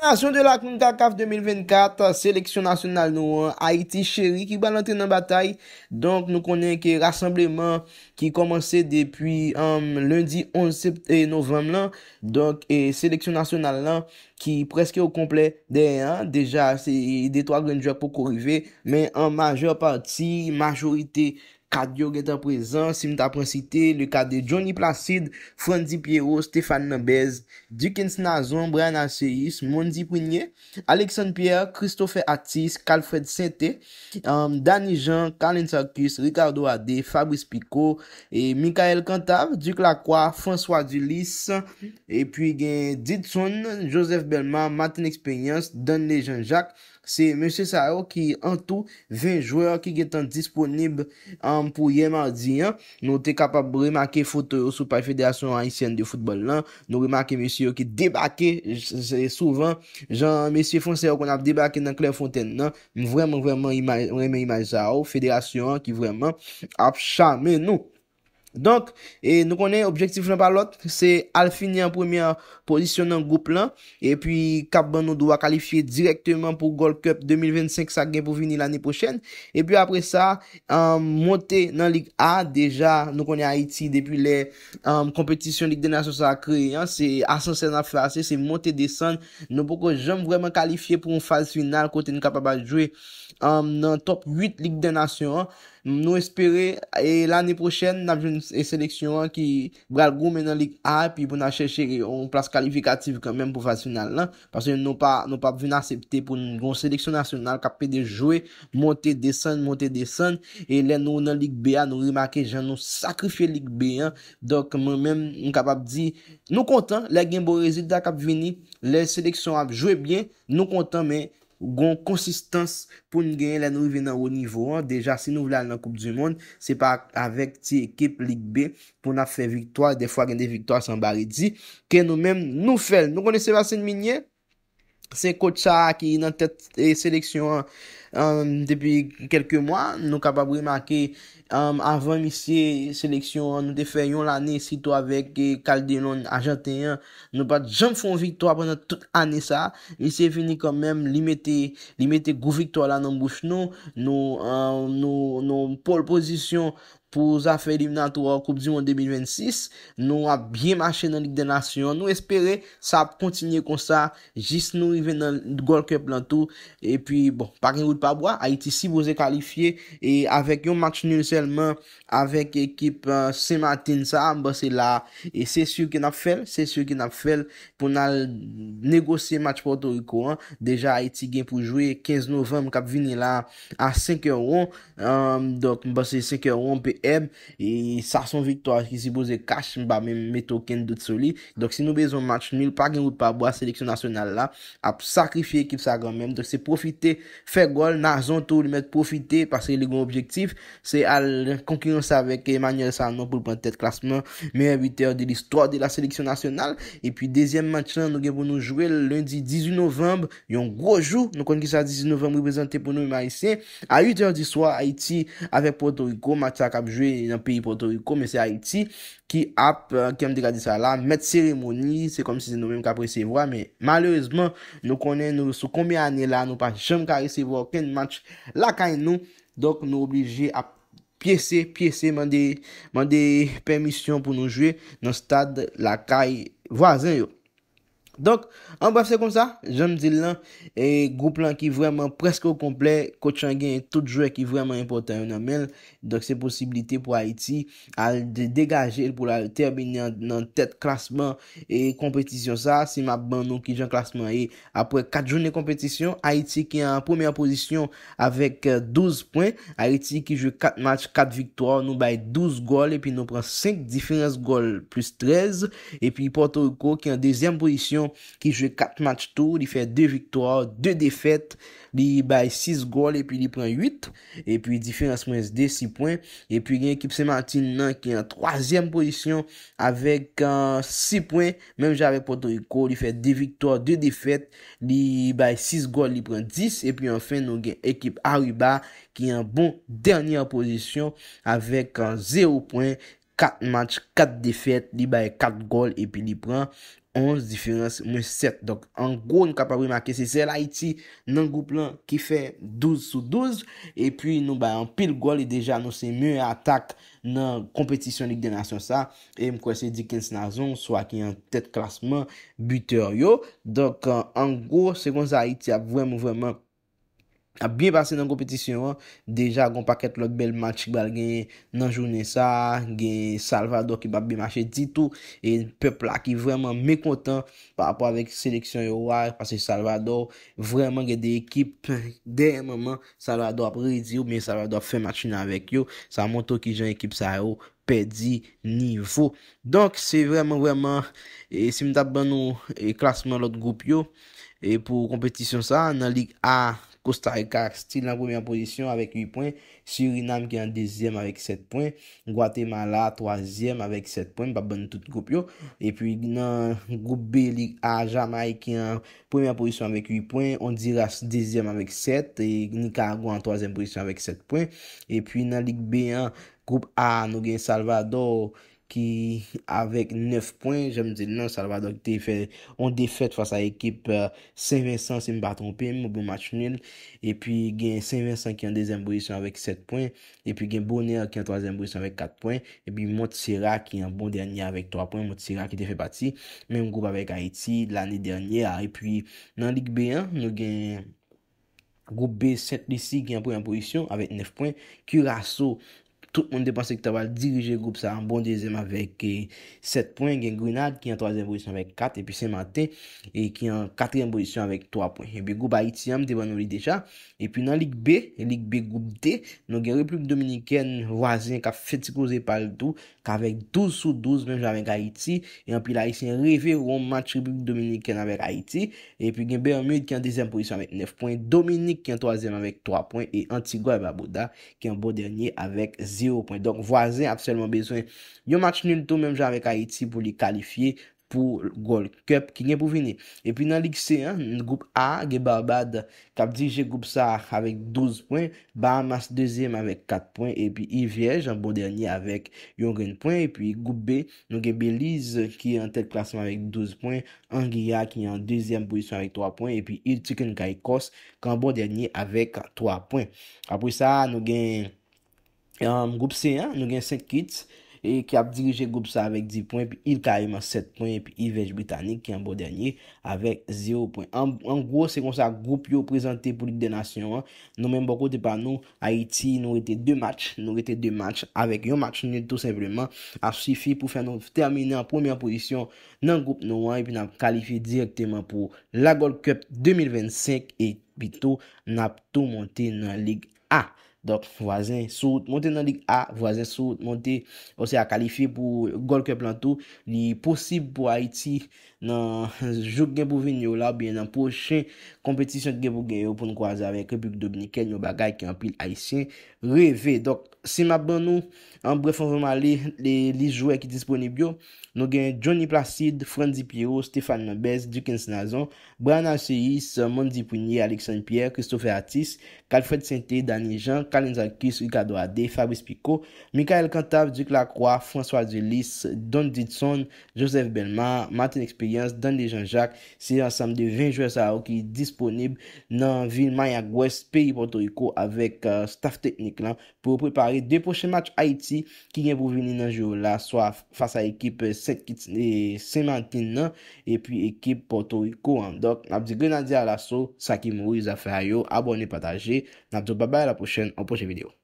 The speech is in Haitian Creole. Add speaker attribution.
Speaker 1: Seleksyon de la Kuntakafe 2024 Seleksyon nasyonal nou an Haiti chéri ki balante nan batay Donk nou konen ki rassembleman Ki komanse depi um, Lundi 11 novem lan Donk seleksyon nasyonal lan Ki preske ou komple Dejan se detwa grandjouak Po korive, men an major pati Majorite Seleksyon Kad yo gen tan prezant, si mta pronsite, luka de Johnny Placid, Frondy Pierrot, Stéphane Mabèze, Dukens Nazon, Brianna Seyus, Mondi Pouignet, Alexandre Pierre, Christophe Attis, Carl Fred Sainte, um, Danny Jean, Carl Intercus, Ricardo Adé, Fabrice Pico, Mikael Cantave, Duc Lacroix, François Dullis, et puis gen Ditton, Joseph Belman, Martin Experience, Dan Lejean-Jacques, Se men se sa yo ki an tou 20 jwoyan ki getan disponib an um, pou ye mardi an, nou te kapab remake fote yo sou pa federasyon an isen de fotebol lan. Nou remake men se yo ki debake souvan, jan men se fon se yo kon ap debake nan Clairefontaine nan, nou vwèman vwèman ime ime sa yo, federasyon ki vwèman ap chame nou. Donk nou konen objektif nan palot se al fini an premier posisyon nan goup lan E pi kap ban nou dwa kalifiye direktyman pou Gold Cup 2025 sa gen pou vini lani pochene E pi apre sa monte nan Ligue 1 deja nou konen Haiti depi le kompetisyon Ligue de Nations a kre Se asansen a flase se monte desan nou poko jom vreman kalifiye pou un faz final kote nou kap apa jwe Nan top 8 Ligue de Nations an Nou espere, e l'anè prochen, nan vè e yon seleksyon an ki Bral Goumè nan Ligue 1, pi pou nan chèche yon plas kalifikatif kèmèm profasyonal lan, pasè nou pa vè nan sèptè pou yon seleksyon nasyonal, kapè de jwè, montè desan, montè desan, e lè nou nan Ligue B an, nou rimakè jan, nou sakrifè Ligue B an, dok mèm mèm m kapap di, nou kontan, lè gen bo rezil da kap vè ni, lè seleksyon an jwè bien, nou kontan mèm, Gon konsistans pou nou genye la nou vi nan ou nivou an. Deja, si nou vlal nan Koup du Moun, se pa avèk ti ekip Ligue B pou na fè victoire. De fwa genye victoire san Baridi, ke nou men nou fèl. Nou konen Sébastien Mignet, se kocha ki nan tèt e seleksyon an. Euh, Depi kelke mwa Nou kapabri ma ke euh, Avam isi seleksyon Nou defay yon l ane sito avek euh, Calderon a jate yon Nou pat jom fon vikto apon ane sa Isi vini kanmem Limete gou vikto la nan bouch nou Nou Pol posisyon pou zafè Eliminator koup di moun 2026 Nou ap biye mache nan Ligue des Nations Nou espere sa ap kontinye kon sa Jis nou ive nan goal cup Lantou e pi bon Pari ou Pabwa, a iti si boze kalifiye E avek yon match nil selman Avek ekip euh, se matin Sa, ba se la, e se syo Ki nap fel, se syo ki nap fel Pon al negosye match Porto Rico, deja a iti gen pou jwe 15 novem kap vini la A 5 oron Ba se 5 oron pe eb E sa son viktor, ki si boze kash Mba men meto ken dout soli Dok si nou bezon match nil, pa gen ou pabwa Seleksyon nasyonal la, ap sakrifye Ekip sa gwen men, dok se profite, fe gol Na zon tou li met profite Pase li goun objektif Se al konkurense avek Emmanuel Sarnon Pou bante tete klasman Me eviter de l'histoire de la seleksyon nasyonal E pi dezyem match lan nou gen pou nou jwe Lundi 18 novemb Yon goun jou Nou kon ki sa 18 novemb Ou bezante pou nou imarise A 8 jan di swa Haiti Avek Porto Rico Matia Kabjwe Nan pi Porto Rico Me se Haiti Ki ap, euh, kem de gadi sa la, met seremoni, se kom si se nou menm ka presevwa, me malerizman nou konen nou sou kombi ane la nou pa chanm ka resevwa ken match lakay nou, dok nou oblije ap piese, piese man de, man de permisyon pou nou jwe nan stad lakay vazen yo. Donk, an bref se kon sa Jom di lan, e group lan ki vreman Preske ou komple, kouchan gen Tout jwe ki vreman impotant Donk se posibilite pou Haiti Al degaje, al termine Nan tet klasman E kompetisyon sa, se ma ban nou ki jen klasman E apre 4 jounen kompetisyon Haiti ki an pomean posisyon Avek 12 euh, pwen Haiti ki jwe 4 match, 4 viktor Nou bay 12 gol, epi nou pran 5 Difference gol, plus 13 Epi Porto Rico ki an dezyen posisyon Ki jwe 4 match tour, li fè 2 victoire, 2 défète Li bay 6 goal, li pren 8 Et puis différence moins 2, 6 points Et puis y a équipe Saint-Martin non, qui est en 3ème position Avec 6 euh, points Même j'avais pas de record, li fè 2 victoire, 2 défète Li bay 6 goal, li pren 10 Et puis enfin y a équipe Aruba Qui est en bonne dernière position Avec 0 euh, points 4 match, 4 defet, li baye 4 gol, epi li pran 11 diferans, mwen 7. Dok, an go, nou kapabri ma ke se se la iti nan goup lan ki fe 12 sou 12, epi nou baye an pil gol, e deja nou se mwen atak nan kompetisyon Ligue des Nations sa, e mkwese di 15 nazon, so euh, a ki an tet klasman buter yo. Dok, an go, se kon sa iti a vwen mwen vwenman kompetisyon, A bie basen nan kompetisyon an. Deja goun paket lout bel match. Bal gen nan jounen sa. Gen Salvador ki bab bi mache titou. E pepla ki vreman me kontan. Par rapport avek seleksyon yo waj. Pase Salvador. Vreman gen de ekip. De maman. Salvador ap redi yo. Men Salvador fe matchine avek yo. Sa monto ki jen ekip sa yo. Perdi nivou. Donk se vreman vreman. Se mtap ban nou. E klasman lout goup yo. E pou kompetisyon sa. Nan lig a. Costa Rica, Stil, nan gounen pozisyon, avèk 8 poin, Suriname ki an dezyen avèk 7 poin, Guatema la, tozyen avèk 7 poin, ba bon tout goup yo, epi nan goup B, Ligue A, Jamae ki an pounen pozisyon avèk 8 poin, Ondiras, dezyen avèk 7, et Gnicargo an tozyen pozisyon avèk 7 poin, epi nan Ligue B, goup A, Nogue Salvador, ki avèk 9 poin, jèm zè nan salva, an defèt fwa sa ekip, 5-5-5, euh, mou bon match nil, e pi gen 5-5-5, ki an 2-1 boisyon avèk 7 poin, e pi gen boner, ki an 3-1 boisyon avèk 4 poin, e pi Motsira, ki an bon dènyan avèk 3 poin, Motsira ki te fè pati, menm goup avèk Haiti, l'anè dènyan, e pi nan Ligue B1, nou gen goup B7 disi, ki an boisyon avèk 9 poin, Kyraso, Tout moun de panse ki ta va dirije goup sa. An bon dezem avèk 7 poin. Gen Grenade ki an toazen posisyon avèk 4. E pi seman te. E ki an katren posisyon avèk 3 poin. E bi goup Aïti am devan ou li deja. E pi nan lig B. E lig B goup D. Nou gen Republik Dominikèn wazen ka fetikose pal tou. Ka avèk 12 sou 12 menj avèk Aïti. E an pi la Aïti en revè ou an match Republik Dominikèn avèk Aïti. E pi gen Bermude ki an dezem posisyon avèk 9 poin. Dominik ki an toazen avèk 3 poin. E Antigua e Babouda ki an bon denye avè 0 pwen. Donk vwazen apselman bezwen. Yon match nil tou menm jan vek Haiti pou li kalifiye pou Gol Cup ki gen pou vini. Epi nan Ligue C, yon goup A, ge Babad, Kapdijek, goup sa avek 12 pwen. Bahamas, deuxième avek 4 pwen. Epi Yviege, yon bon dernier avek yon gen pwen. Epi goup B, yon gen Belize ki yon tel plasman avek 12 pwen. Anguilla ki yon deuxième pwisyon avek 3 pwen. Epi Yltikon, Kaikos, yon bon dernier avek 3 pwen. Kapwisa, yon gen Goup C, nou gen 7 kit, ki ap dirije goup sa avèk 10 pwè, pi il kareman 7 pwè, pi i vej Britannique ki an bo dènyè avèk 0 pwè. An gwo, se kon sa goup yo prezante pou Ligue des Nations, nou men bakote pa nou Haiti, nou rete 2 match, nou rete 2 match, avèk yon match nou neto se vreman ap sifi pou fè nou termine an pwèmè an pwèmè an pwèmè an pwèmè an pwèmè an pwèmè an pwèmè an pwèmè an pwèmè an pwèmè an pwèmè an pwèmè an pwèmè an pwèmè an pwèmè an pwèmè an pwèmè an p Donk, vwazen, sou, monte nan lig a, vwazen, sou, monte, ose a kalifi pou gol ke plantou, ni posib pou Haiti nan jok genpouvin yo la, bie nan poche, kompetisyon genpou genyo pou nkwa zave, kepik dobnikel, yo bagay ki anpil Haitien, revé, donk. si map ban nou, an bref an venman li li jwè ki disponib yo nou gen Johnny Placid, Frandy Piero Stéphane Mabès, Duken Snason Brana Seyis, Mondi Pounier Alexandre Pierre, Christophe Hattis Kalfred Sainte, Dani Jean, Kalin Zalkis Rika Doade, Fabrice Pico Mikael Cantab, Duc Lacroix, François Delis Don Ditson, Joseph Belman Martin Experience, Danil Jean-Jacques si ansam de 20 jwè sa ou ki disponib nan vilman yagwes, P.I. Porto Rico avèk euh, staff teknik lan pou prepar de pouche match Haiti ki gen pou vini nan jyo la swa fasa ekip Semantin nan epi ekip Porto Rico an. Dok, nabdi Grenadier ala sou, sakim mou iz afer a yo, abone pataje nabdi ou babay la pouche, an pouche video.